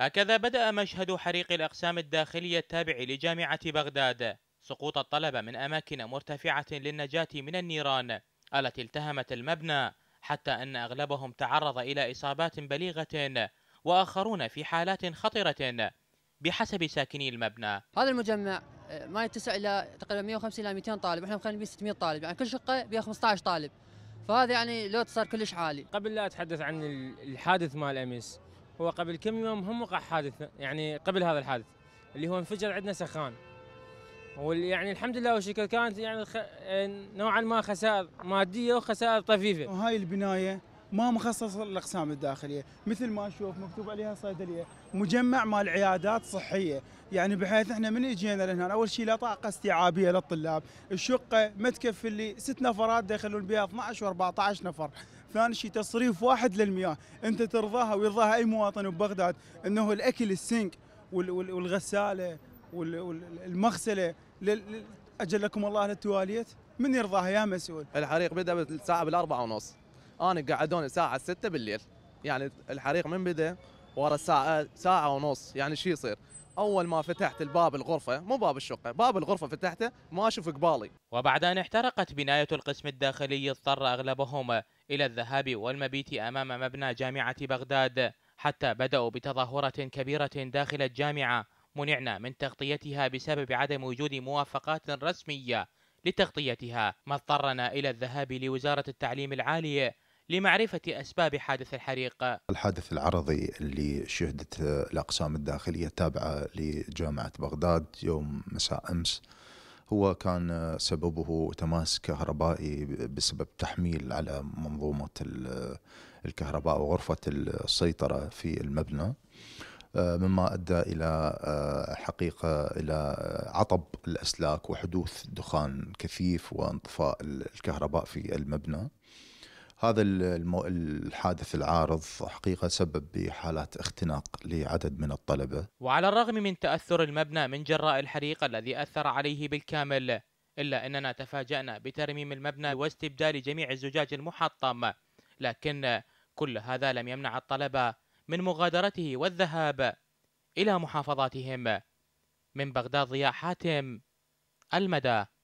هكذا بدأ مشهد حريق الأقسام الداخلية التابع لجامعة بغداد سقوط الطلبة من أماكن مرتفعة للنجاة من النيران التي التهمت المبنى حتى أن أغلبهم تعرض إلى إصابات بليغة وآخرون في حالات خطرة بحسب ساكني المبنى هذا المجمع آه، ما يتسع إلى تقريبا 150 إلى 200 طالب احنا مخلين 600 طالب يعني كل شقة بها 15 طالب فهذا يعني لو صار كلش عالي قبل لا أتحدث عن الحادث مال أمس هو قبل كم يوم هم وقع حادث يعني قبل هذا الحادث اللي هو انفجر عندنا سخان يعني الحمد لله والشكر كانت يعني خ... نوعا ما خسائر ماديه وخسائر طفيفه. وهاي البنايه ما مخصصه للاقسام الداخليه، مثل ما اشوف مكتوب عليها صيدليه، مجمع مال عيادات صحيه، يعني بحيث احنا من اجينا لهنا اول شيء لا طاقه استيعابيه للطلاب، الشقه ما تكفي اللي ست نفرات يخلون بها 12 و14 نفر، ثاني شيء تصريف واحد للمياه انت ترضاها ويرضاها اي مواطن ببغداد انه الاكل السنك والغساله والمغسله اجلكم الله للتواليت من يرضاها يا مسؤول الحريق بدا الساعه بالأربعة ونص انا قعدوني الساعه 6 بالليل يعني الحريق من بدا ورا ساعه ساعه ونص يعني شو يصير اول ما فتحت الباب الغرفه مو باب الشقه باب الغرفه فتحته ما اشوف قبالي وبعد ان احترقت بنايه القسم الداخلي اضطر اغلبهم إلى الذهاب والمبيت أمام مبنى جامعة بغداد حتى بدأوا بتظاهرة كبيرة داخل الجامعة منعنا من تغطيتها بسبب عدم وجود موافقات رسمية لتغطيتها ما اضطرنا إلى الذهاب لوزارة التعليم العالي لمعرفة أسباب حادث الحريق الحادث العرضي اللي شهدت الأقسام الداخلية التابعة لجامعة بغداد يوم مساء أمس هو كان سببه تماس كهربائي بسبب تحميل على منظومة الكهرباء وغرفة السيطرة في المبنى آه، مما أدى إلى آه، حقيقة إلى عطب الأسلاك وحدوث دخان كثيف وانطفاء الكهرباء في المبنى هذا الحادث العارض حقيقة سبب بحالات اختناق لعدد من الطلبة وعلى الرغم من تأثر المبنى من جراء الحريق الذي أثر عليه بالكامل إلا أننا تفاجأنا بترميم المبنى واستبدال جميع الزجاج المحطم لكن كل هذا لم يمنع الطلبة من مغادرته والذهاب إلى محافظاتهم من بغداد ضياء حاتم المدى